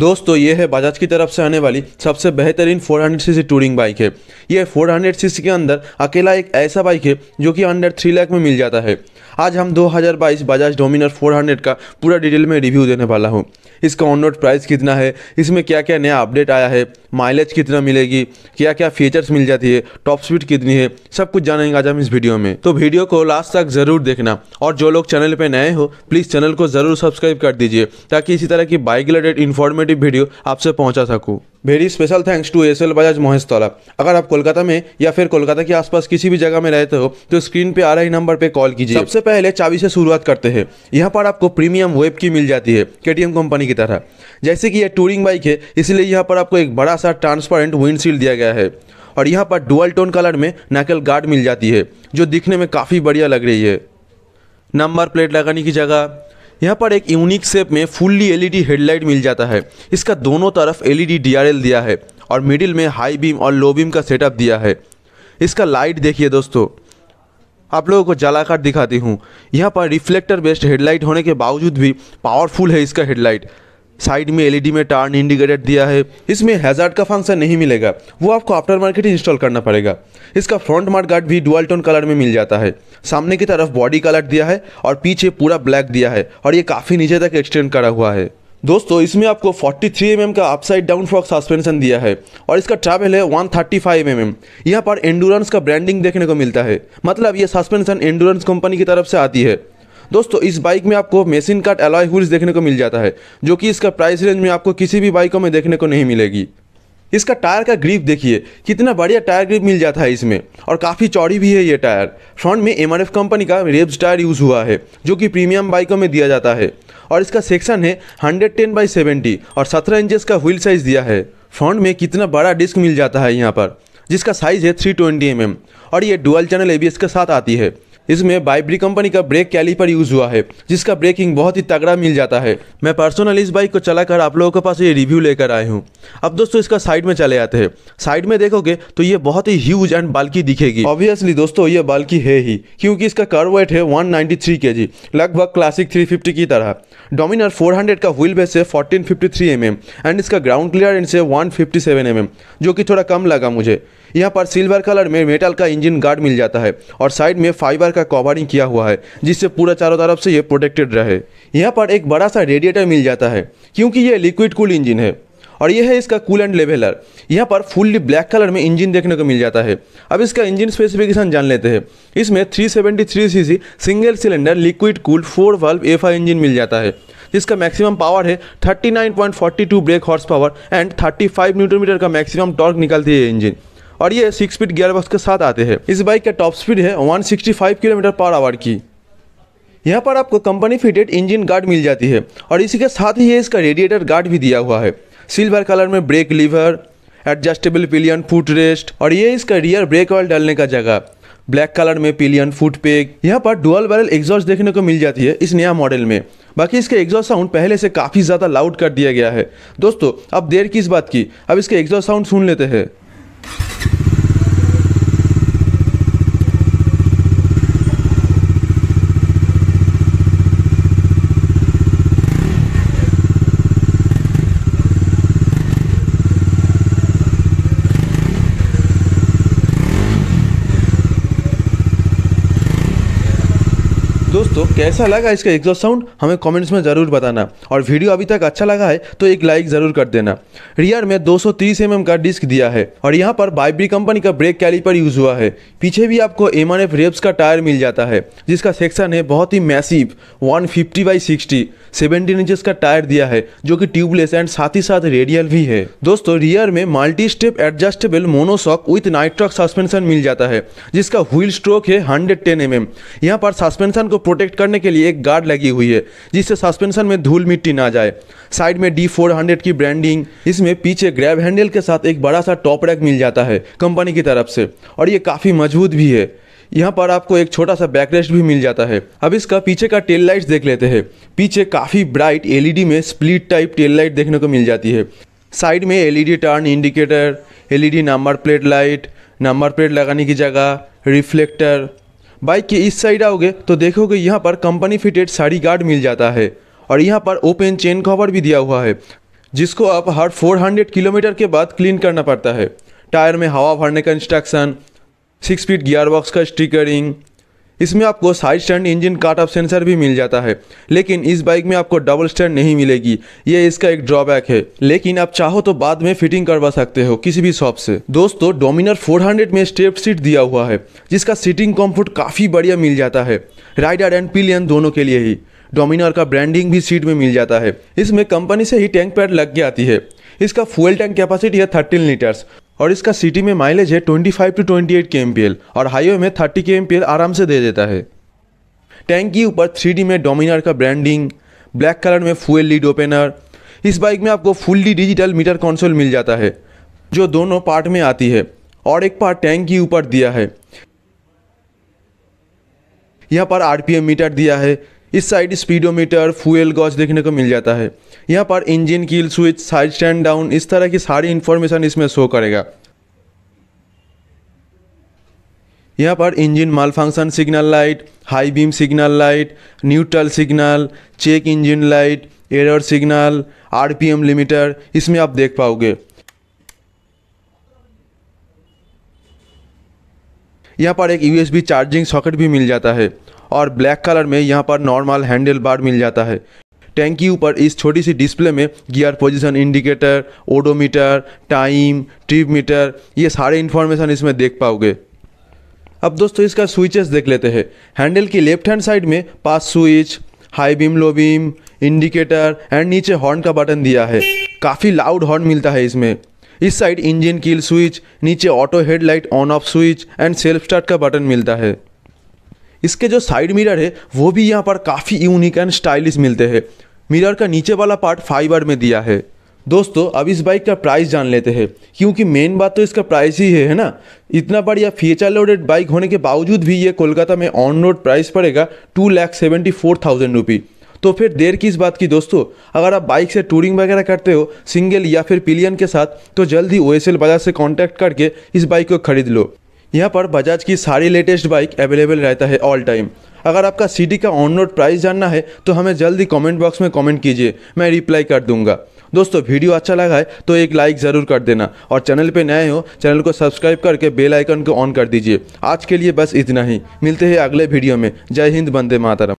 दोस्तों ये है बजाज की तरफ से आने वाली सबसे बेहतरीन 400 सीसी टूरिंग बाइक है ये 400 सीसी के अंदर अकेला एक ऐसा बाइक है जो कि अंडर थ्री लाख में मिल जाता है आज हम 2022 बजाज डोमिनर 400 का पूरा डिटेल में रिव्यू देने वाला हूँ इसका ऑन रोड प्राइस कितना है इसमें क्या क्या नया अपडेट आया है माइलेज कितना मिलेगी क्या क्या फीचर्स मिल जाती है टॉप स्पीड कितनी है सब कुछ जानेंगे आज हम इस वीडियो में तो वीडियो को लास्ट तक ज़रूर देखना और जो लोग चैनल पर नए हो प्लीज़ चैनल को ज़रूर सब्सक्राइब कर दीजिए ताकि इसी तरह की बाइक रिलेटेड इन्फॉर्मेटिव वीडियो आपसे पहुँचा सकूँ very special thanks to S L Bajaj तौला अगर आप कोलकाता में या फिर कोलकाता के आसपास किसी भी जगह में रहते हो तो स्क्रीन पे आ रही नंबर पे कॉल कीजिए सबसे पहले चाबी से शुरुआत करते हैं यहाँ पर आपको प्रीमियम वेब की मिल जाती है के कंपनी की तरह जैसे कि यह टूरिंग बाइक है इसलिए यहाँ पर आपको एक बड़ा सा ट्रांसपेरेंट विंडशील्ड दिया गया है और यहाँ पर डुअल टोन कलर में नकल गार्ड मिल जाती है जो दिखने में काफ़ी बढ़िया लग रही है नंबर प्लेट लगाने की जगह यहाँ पर एक यूनिक शेप में फुल्ली एलईडी हेडलाइट मिल जाता है इसका दोनों तरफ एलईडी डीआरएल दिया है और मिडिल में हाई बीम और लो बीम का सेटअप दिया है इसका लाइट देखिए दोस्तों आप लोगों को जलाकर दिखाती हूँ यहाँ पर रिफ्लेक्टर बेस्ड हेडलाइट होने के बावजूद भी पावरफुल है इसका हेडलाइट साइड में एलईडी में टर्न इंडिकेटर दिया है इसमें हैजार्ड का फंक्शन नहीं मिलेगा वो आपको आफ्टर मार्केट इंस्टॉल करना पड़ेगा इसका फ्रंट मार्क गार्ड भी डुअल टोन कलर में मिल जाता है सामने की तरफ बॉडी कलर दिया है और पीछे पूरा ब्लैक दिया है और ये काफ़ी नीचे तक एक्सटेंड करा हुआ है दोस्तों इसमें आपको 43 थ्री mm का अपसाइड डाउन फ्रॉक सस्पेंशन दिया है और इसका ट्रैवल है 135 थर्टी फाइव mm. यहाँ पर एंडोरेंस का ब्रांडिंग देखने को मिलता है मतलब ये सस्पेंशन एंडोरेंस कंपनी की तरफ से आती है दोस्तों इस बाइक में आपको मेसिन काट एलॉय व्हील्स देखने को मिल जाता है जो कि इसका प्राइस रेंज में आपको किसी भी बाइकों में देखने को नहीं मिलेगी इसका टायर का ग्रिप देखिए कितना बढ़िया टायर ग्रिप मिल जाता है इसमें और काफ़ी चौड़ी भी है ये टायर फ्रंट में एम कंपनी का रेब्स टायर यूज़ हुआ है जो कि प्रीमियम बाइकों में दिया जाता है और इसका सेक्शन है 110 टेन बाई सेवेंटी और 17 इंचेस का व्हील साइज़ दिया है फ्रंट में कितना बड़ा डिस्क मिल जाता है यहाँ पर जिसका साइज़ है थ्री ट्वेंटी mm और ये डुअल चैनल ए के साथ आती है इसमें बाइब्री कंपनी का ब्रेक कैलिपर यूज़ हुआ है जिसका ब्रेकिंग बहुत ही तगड़ा मिल जाता है मैं पर्सनली इस बाइक को चलाकर आप लोगों के पास ये रिव्यू लेकर आए हूँ अब दोस्तों इसका साइड में चले आते हैं साइड में देखोगे तो ये बहुत ही ह्यूज एंड बाल्की दिखेगी ऑब्वियसली दोस्तों ये बाल्की है ही क्योंकि इसका कर वेट है वन नाइन्टी लगभग क्लासिक थ्री की तरह डोमिनर फोर का व्हील बेस है फोर्टीन फिफ्टी एंड इसका ग्राउंड क्लियरेंस है वन फिफ्टी जो कि थोड़ा कम लगा मुझे यहाँ पर सिल्वर कलर में मेटल का इंजन गार्ड मिल जाता है और साइड में फाइबर का कवरिंग किया हुआ है जिससे पूरा चारों तरफ से ये प्रोटेक्टेड रहे यहाँ पर एक बड़ा सा रेडिएटर मिल जाता है क्योंकि ये लिक्विड कूल इंजन है और यह है इसका कूल एंड लेवलर यहाँ पर फुल्ली ब्लैक कलर में इंजन देखने को मिल जाता है अब इसका इंजन स्पेसिफिकेशन जान लेते हैं इसमें 373 cc single cylinder liquid cool four valve F engine मिल जाता है जिसका मैक्सिमम पावर है 39.42 brake horse power and 35 newton metre का मैक्सिमम टॉर्क निकलती है इंजन और ये सिक्स स्पीड गियर बॉक्स के साथ आते हैं इस बाइक का टॉप स्पीड है वन किलोमीटर पर आवर की यहाँ पर आपको कंपनी फिटेड इंजन गार्ड मिल जाती है और इसी के साथ ही इसका रेडिएटर गार्ड भी दिया हुआ है सिल्वर कलर में brake lever adjustable pillion foot rest और ये इसका रियर ब्रेक ऑयल डालने का जगह ब्लैक कलर में पिलियन फुट पेग यहाँ पर डुअल बैरल एग्जॉस्ट देखने को मिल जाती है इस नया मॉडल में बाकी इसके एग्जॉस्ट साउंड पहले से काफ़ी ज़्यादा लाउड कर दिया गया है दोस्तों अब देर किस बात की अब इसके एग्जॉस्ट साउंड सुन लेते हैं दोस्तों कैसा लगा इसका एग्जॉस्ट साउंड हमें कमेंट्स में ज़रूर बताना और वीडियो अभी तक अच्छा लगा है तो एक लाइक ज़रूर कर देना रियर में 230 mm का डिस्क दिया है और यहाँ पर बाइब्री कंपनी का ब्रेक कैलीपर यूज़ हुआ है पीछे भी आपको एम एफ रेप्स का टायर मिल जाता है जिसका सेक्शन है बहुत ही massive one fifty by sixty seventeen का टायर दिया है जो कि ट्यूबलेस एंड साथ ही साथ रेडियल भी है दोस्तों रियर में multi step adjustable monoshock with nitrox suspension मिल जाता है जिसका व्हील स्ट्रोक है हंड्रेड टेन एम यहाँ पर सस्पेंशन को प्रोटेक्ट करने के लिए एक गार्ड लगी हुई है जिससे सस्पेंशन में धूल मिट्टी ना जाए साइड में डी फोर हंड्रेड की ब्रांडिंग इसमें पीछे ग्रैब हैंडल के साथ एक बड़ा सा टॉप रैक मिल जाता है कंपनी की तरफ से और ये काफ़ी मजबूत भी है यहाँ पर आपको एक छोटा सा बैकरेस्ट भी मिल जाता है अब इसका पीछे का टेल लाइट देख लेते हैं पीछे काफ़ी ब्राइट एलईडी में स्प्लिट टाइप टेल लाइट देखने को मिल जाती है साइड में LED turn indicator LED number plate light number plate लगाने की जगह रिफ्लेक्टर बाइक के इस साइड आओगे तो देखोगे यहाँ पर कंपनी फिटेड साड़ी गार्ड मिल जाता है और यहाँ पर ओपन चेन कवर भी दिया हुआ है जिसको आप हर 400 किलोमीटर के बाद क्लीन करना पड़ता है टायर में हवा भरने का instruction six speed gear box का स्टिकरिंग इसमें आपको side stand engine cut off sensor भी मिल जाता है लेकिन इस बाइक में आपको डबल स्टैंड नहीं मिलेगी ये इसका एक ड्रॉबैक है लेकिन आप चाहो तो बाद में फिटिंग करवा सकते हो किसी भी शॉप से दोस्तों डोमिनर 400 में स्टेप सीट दिया हुआ है जिसका सीटिंग कम्फर्ट काफ़ी बढ़िया मिल जाता है राइडर एंड पिलियन दोनों के लिए ही डोमिनर का ब्रांडिंग भी सीट में मिल जाता है इसमें कंपनी से ही टैंक पैड लग के आती है इसका फ्यूल टैंक कैपेसिटी है थर्टीन लीटर्स और इसका सिटी में माइलेज है 25 to twenty eight K M P L और हाईवे में thirty K M P L आराम से दे देता है टैंक के ऊपर थ्री डी में डोमिनर का ब्रांडिंग ब्लैक कलर में फुएल लीड ओपनर इस बाइक में आपको फुल्ली डिजिटल मीटर कंसोल मिल जाता है जो दोनों पार्ट में आती है और एक पार्ट टैंक के ऊपर दिया है यहाँ पर आरपीएम मीटर दिया है इस साइड स्पीडोमीटर फ्यूल गॉज देखने को मिल जाता है यहाँ पर engine kill switch side stand down इस तरह की सारी इन्फॉर्मेशन इसमें शो करेगा यहाँ पर engine malfunction signal light high beam signal light neutral signal check engine light error signal RPM limiter इसमें आप देख पाओगे यहाँ पर एक यूएसबी चार्जिंग सॉकेट भी मिल जाता है और ब्लैक कलर में यहाँ पर नॉर्मल हैंडल बार मिल जाता है टैंक के ऊपर इस छोटी सी डिस्प्ले में gear position indicator odometer time trip meter ये सारे इन्फॉर्मेशन इसमें देख पाओगे अब दोस्तों इसका स्विचेस देख लेते हैं हैंडल की लेफ्ट हैंड साइड में pass switch high beam low beam indicator and नीचे हॉर्न का बटन दिया है काफ़ी लाउड हॉर्न मिलता है इसमें इस साइड इंजन कील स्विच नीचे auto headlight on off switch and self start का बटन मिलता है इसके जो साइड मिरर है वो भी यहाँ पर काफ़ी यूनिक एंड स्टाइलिश मिलते हैं मिरर का नीचे वाला पार्ट फाइबर में दिया है दोस्तों अब इस बाइक का प्राइस जान लेते हैं क्योंकि मेन बात तो इसका प्राइस ही है है ना इतना बढ़िया फीचर लोडेड बाइक होने के बावजूद भी ये कोलकाता में ऑन रोड प्राइस पड़ेगा two lakh seventy four thousand rupee तो फिर देर किस बात की दोस्तों अगर आप बाइक से टूरिंग वगैरह करते हो सिंगल या फिर पिलियन के साथ तो जल्द ही ओ बाजार से कॉन्टैक्ट करके इस बाइक को खरीद लो यहाँ पर बजाज की सारी लेटेस्ट बाइक अवेलेबल रहता है ऑल टाइम अगर आपका सी का ऑन रोड प्राइस जानना है तो हमें जल्दी कमेंट बॉक्स में कमेंट कीजिए मैं रिप्लाई कर दूंगा दोस्तों वीडियो अच्छा लगा है तो एक लाइक ज़रूर कर देना और चैनल पे नए हो चैनल को सब्सक्राइब करके बेल आइकन को ऑन कर दीजिए आज के लिए बस इतना ही मिलते हैं अगले वीडियो में जय हिंद बंदे मातरम